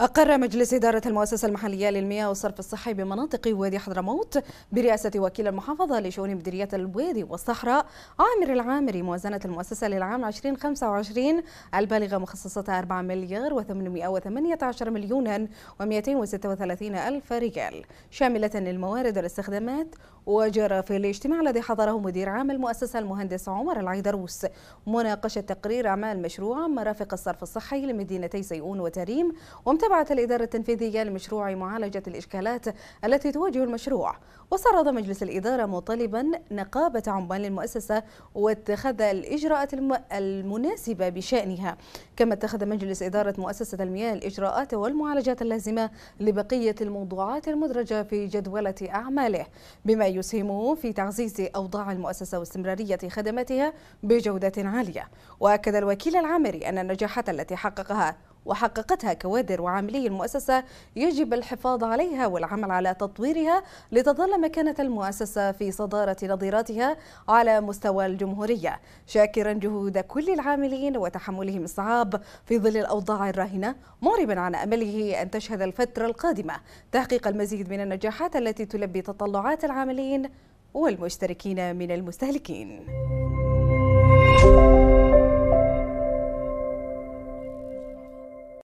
أقر مجلس إدارة المؤسسة المحلية للمياه والصرف الصحي بمناطق وادي حضرموت برئاسة وكيل المحافظة لشؤون مديرية الوادي والصحراء عامر العامري موازنة المؤسسة للعام 2025 البالغة مخصصتها 4 مليار و818 مليونا و236 ألف ريال شاملة للموارد والاستخدامات وجرى في الاجتماع الذي حضره مدير عام المؤسسة المهندس عمر العيدروس مناقشة تقرير أعمال مشروع مرافق الصرف الصحي لمدينتي سيئون وتريم متابعة الإدارة التنفيذية لمشروع معالجة الإشكالات التي تواجه المشروع وصرد مجلس الإدارة مطالبا نقابة عمال المؤسسة واتخاذ الإجراءات المناسبة بشأنها كما اتخذ مجلس إدارة مؤسسة المياه الإجراءات والمعالجات اللازمة لبقية الموضوعات المدرجة في جدولة أعماله بما يسهم في تعزيز أوضاع المؤسسة واستمرارية خدماتها بجودة عالية وأكد الوكيل العامري أن النجاحات التي حققها وحققتها كوادر وعاملي المؤسسة يجب الحفاظ عليها والعمل على تطويرها لتظل مكانة المؤسسة في صدارة نظيراتها على مستوى الجمهورية شاكرا جهود كل العاملين وتحملهم الصعاب في ظل الأوضاع الراهنة معربا عن أمله أن تشهد الفترة القادمة تحقيق المزيد من النجاحات التي تلبي تطلعات العاملين والمشتركين من المستهلكين